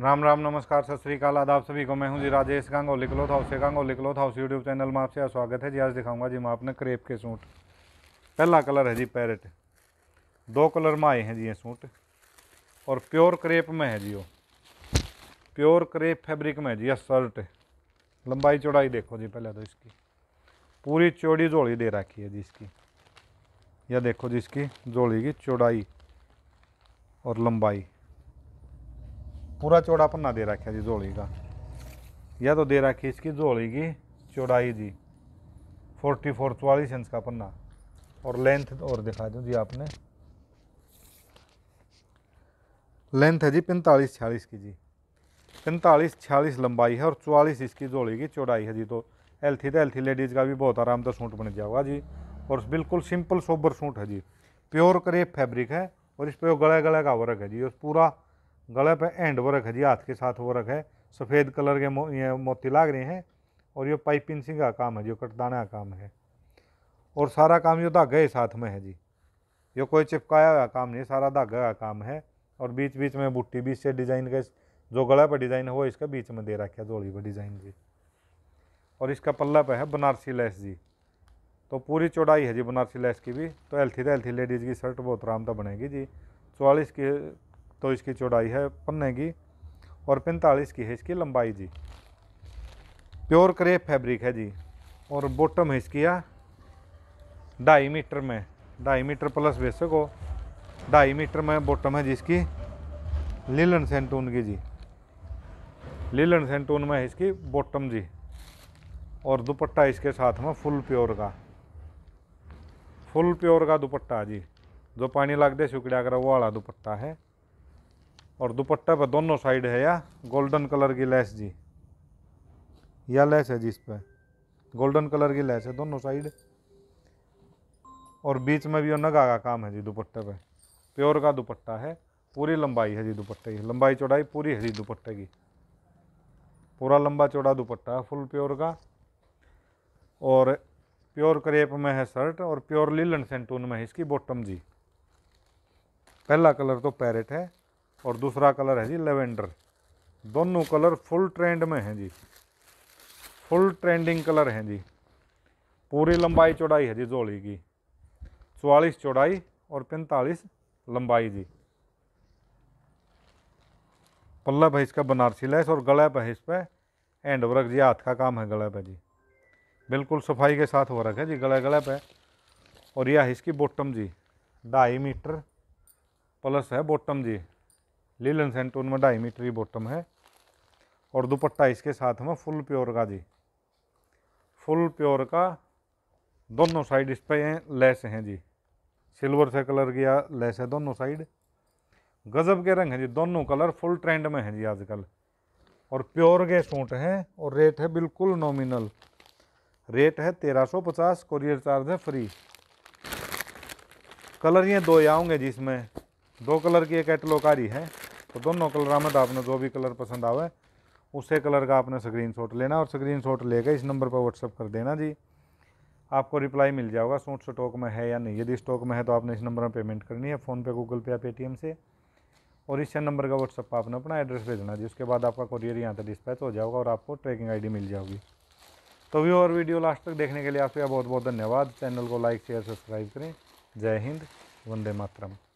राम राम नमस्कार सत श्रीकाल आदाब सभी को मैं हूं जी राजेश गांगोली क्लोथ हाउस से Gangoli cloth house YouTube channel में आपसे स्वागत है जी आज दिखाऊंगा जी मैं आपने क्रेप के सूट पहला कलर है जी पैरेट दो कलर में आए हैं जी ये सूट और प्योर क्रेप में है जी वो प्योर क्रेप फैब्रिक में है जी यह शर्ट लंबाई चौड़ाई देखो जी पहले तो इसकी पूरी चौड़ी जोड़ी दे रखी है जी इसकी यह देखो जी इसकी जोड़ी की चौड़ाई और लंबाई पूरा चौड़ा पन्ना दे रखे जी झोली का यह तो दे रखी इसकी झोली की चौड़ाई जी फोर्टी फोर चवालीस इंच का पन्ना और लेंथ और दिखा दूँ जी आपने लेंथ है जी पैंतालीस छियालीस की जी पैंतालीस छियालीस लंबाई है और चौवालीस इसकी जोड़ी की चौड़ाई है जी तो एल्थी तो एल्थी लेडीज़ का भी बहुत आराम से सूट बन जाएगा जी और बिल्कुल सिंपल सोबर सूट है जी प्योर करेब फैब्रिक है और इस पर गले गले का वर्क है जी और पूरा गले पे एंड वर्क है जी हाथ के साथ वर्क है सफ़ेद कलर के मो, ये मोती लाग रहे हैं और ये पाइपिंग सिंह का काम है जो कटदाना का काम है और सारा काम जो धागे साथ में है जी ये कोई चिपकाया हुआ काम नहीं सारा धागा का काम है और बीच बीच में बुट्टी बीच से डिज़ाइन के जो गले पर डिज़ाइन हो इसका इसके बीच में दे रखे जोड़ी पर डिज़ाइन जी और इसका पल्ला पे है बनारसी लेस जी तो पूरी चौड़ाई है जी बनारसी लेस की भी तो एल्थी तो एल्थी लेडीज़ की शर्ट बहुत आराम तो बनेगी जी चौवालीस की तो इसकी चौड़ाई है पन्ने की और पैंतालीस की है इसकी लंबाई जी प्योर क्रेप फैब्रिक है जी और बॉटम है इसकी हाँ। ढाई मीटर में ढाई मीटर प्लस बेसक हो ढाई मीटर में बॉटम है जिसकी लीलन सेंटून की जी लीलन सेंटून में है इसकी बॉटम जी और दुपट्टा इसके साथ में फुल प्योर का फुल प्योर का दुपट्टा जी जो पानी लाग दे सुकड़ा कर वो वाला दुपट्टा है और दुपट्टा पर दोनों साइड है या गोल्डन कलर की लैस जी या लैस है जी इस पर गोल्डन कलर की लैस है दोनों साइड और बीच में भी और नगा का काम है जी दुपट्टे पे प्योर का दुपट्टा है पूरी लंबाई है जी दुपट्टे की लंबाई चौड़ाई पूरी है जी दुपट्टे की पूरा लंबा चौड़ा दुपट्टा है फुल प्योर का और प्योर करेप में है शर्ट और प्योर लीलन सेंटून में है इसकी बॉटम जी पहला कलर तो पैरेट है और दूसरा कलर है जी लेवेंडर दोनों कलर फुल ट्रेंड में हैं जी फुल ट्रेंडिंग कलर हैं जी पूरी लंबाई चौड़ाई है जी जोड़ी की चौवालीस चौड़ाई और पैंतालीस लंबाई जी पल्ला है इसका बनारसी लैस और गलैप है इस पर एंड वर्क जी हाथ का काम है गलैप है जी बिल्कुल सफाई के साथ हो है जी गले गले पे और यह है इसकी बॉटम जी ढाई मीटर प्लस है बॉटम जी लीलन सेंटोन में ढाई मीटर बॉटम है और दुपट्टा इसके साथ में फुल प्योर का जी फुल प्योर का दोनों साइड इस पर लेस हैं जी सिल्वर से कलर किया लेस है दोनों साइड गज़ब के रंग हैं जी दोनों कलर फुल ट्रेंड में हैं जी आजकल और प्योर के सूट हैं और रेट है बिल्कुल नॉमिनल रेट है तेरह सौ पचास कोरियर चार्ज है फ्री कलर ये दो आऊँगे जी इसमें दो कलर की एक कैटलॉग आ रही है तो दोनों कलर में तो आपने जो भी कलर पसंद आवे उसे कलर का आपने शॉट लेना और शॉट लेकर इस नंबर पर व्हाट्सअप कर देना जी आपको रिप्लाई मिल जाएगा सूट स्टॉक में है या नहीं यदि स्टॉक में है तो आपने इस नंबर में पेमेंट करनी है फ़ोनपे गूगल पे या पेटीएम से और इस नंबर का व्हाट्सअप पर आपने अपना एड्रेस भेजना जी उसके बाद आपका कुरियर यहाँ तक डिस्पैच हो जाएगा और आपको ट्रैकिंग आईडी मिल जाएगी तो व्यू और वीडियो लास्ट तक देखने के लिए आपका बहुत बहुत धन्यवाद चैनल को लाइक शेयर सब्सक्राइब करें जय हिंद वंदे मातरम